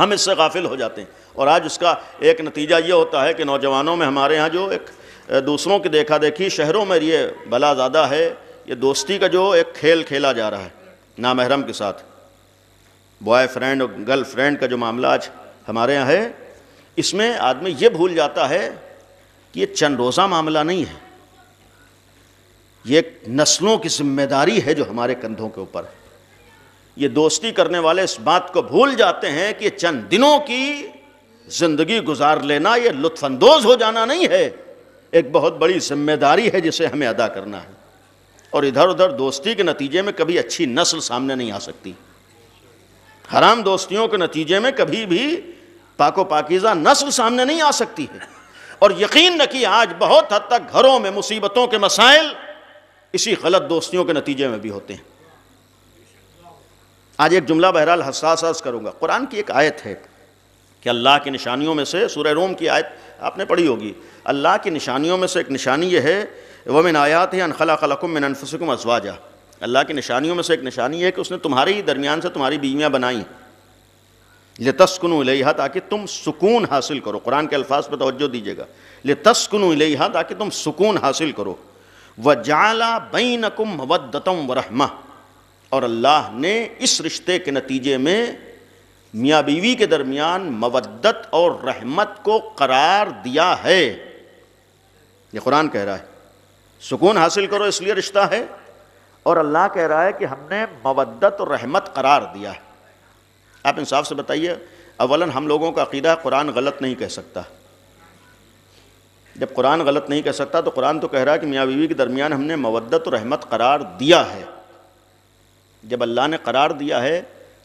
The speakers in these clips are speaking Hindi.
हम इससे गाफिल हो जाते हैं और आज उसका एक नतीजा ये होता है कि नौजवानों में हमारे यहाँ जो एक दूसरों की देखा देखी शहरों में ये भला ज़्यादा है ये दोस्ती का जो एक खेल खेला जा रहा है नामहरम के साथ बॉय फ्रेंड और गर्ल फ्रेंड का जो मामला आज हमारे यहाँ है इसमें आदमी ये भूल जाता है कि ये चंद रोज़ा मामला नहीं है ये नस्लों की जिम्मेदारी है जो हमारे कंधों के ऊपर है ये दोस्ती करने वाले इस बात को भूल जाते हैं कि चंद दिनों की जिंदगी गुजार लेना यह लुत्फानंदोज हो जाना नहीं है एक बहुत बड़ी जिम्मेदारी है जिसे हमें अदा करना है और इधर उधर दोस्ती के नतीजे में कभी अच्छी नस्ल सामने नहीं आ सकती हराम दोस्तियों के नतीजे में कभी भी पाको पाकिज़ा नस्ल सामने नहीं आ सकती है और यकीन रखिए आज बहुत हद तक घरों में मुसीबतों के मसाइल इसी गलत दोस्तियों के नतीजे में भी होते हैं आज एक जुमला बहरहाल हसास हस करूँगा कुरान की एक आयत है कि अल्लाह की निशानियों में से सुर रोम की आयत आपने पढ़ी होगी अल्लाह की निशानियों में से एक निशानी यह है वमिन आयात है अनखला खलकुम मिन अनफसकुम अजवाजा अल्लाह की निशानियों में से एक निशानी है कि उसने तुम्हारे ही दरमियान से तुम्हारी बीवियाँ बनाई तस्कन इलेहा ताकि तुम सुकून हासिल करो कुरान के अल्फाज पर तोज्जो दीजिएगा तस्कन इलेहा ताकि तुम सुकून हासिल करो व जाला बैनकुम मवदतम व रहमा और अल्लाह ने इस रिश्ते के नतीजे में मियाँ बीवी के दरमियान मवदत और रहमत को करार दिया है ये कुरान कह रहा है सुकून हासिल करो इसलिए रिश्ता है और अल्लाह कह रहा है कि हमने मवदत और रहमत करार दिया है आप इंसाफ से बताइए अवला हम लोगों का अकीदा कुरान गलत नहीं कह सकता जब कुरान गलत नहीं कह सकता तो कुरान तो कह रहा है कि मियाँ बीवी के दरमियान हमने मवदत और रहमत करार दिया है जब अल्लाह ने करार दिया है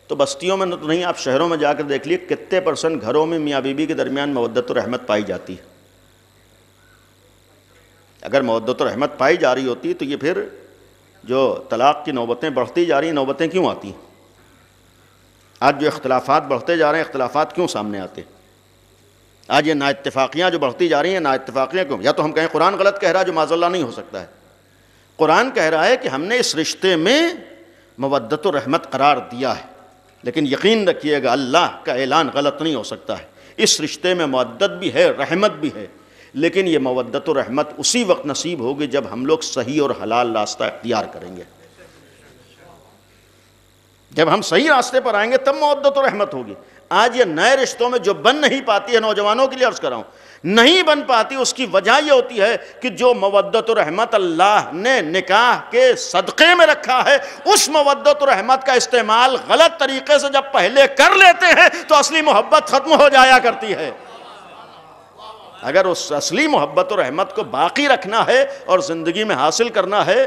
तो बस्तियों में तो नहीं आप शहरों में जाकर देख लिए कितने परसेंट घरों में मियाँ बीबी के दरमियान मवदत रहमत पाई जाती है अगर मवदत रहमत पाई जा रही होती तो ये फिर जो तलाक़ की नौबतें बढ़ती जा रही नौबतें क्यों आती हैं आज जो इख्तलाफात बढ़ते जा रहे हैं इख्तलाफात क्यों सामने आते आज ये नाइतफाक़ियाँ जो बढ़ती जा रही हैं नाइतफाक़ियाँ क्यों या तो हम कहें कुरान गलत कह रहा है जो माजल्ला नहीं हो सकता है कुरान कह रहा है कि हमने इस रिश्ते में मवदत रहमत करार दिया है लेकिन यकीन रखिएगा अल्लाह का ऐलान गलत नहीं हो सकता है इस रिश्ते में मदद भी है रहमत भी है लेकिन ये मवदत रहमत उसी वक्त नसीब होगी जब हम लोग सही और हलाल रास्ता इख्तियार करेंगे जब हम सही रास्ते पर आएंगे तब मदत रहमत होगी आज ये नए रिश्तों में जो बन नहीं पाती है नौजवानों के लिए अर्ज़ कराऊँ नहीं बन पाती उसकी वजह यह होती है कि जो मवदत रहमत अल्लाह ने निकाह के सदक़े में रखा है उस मवदत रहमत का इस्तेमाल गलत तरीके से जब पहले कर लेते हैं तो असली मोहब्बत ख़त्म हो जाया करती है अगर उस असली मोहब्बत और रहमत को बाकी रखना है और ज़िंदगी में हासिल करना है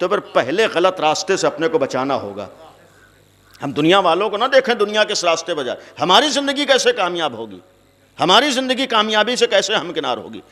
तो फिर पहले गलत रास्ते से अपने को बचाना होगा हम दुनिया वालों को ना देखें दुनिया के रास्ते बजाय हमारी ज़िंदगी कैसे कामयाब होगी हमारी ज़िंदगी कामयाबी से कैसे हमकिनार होगी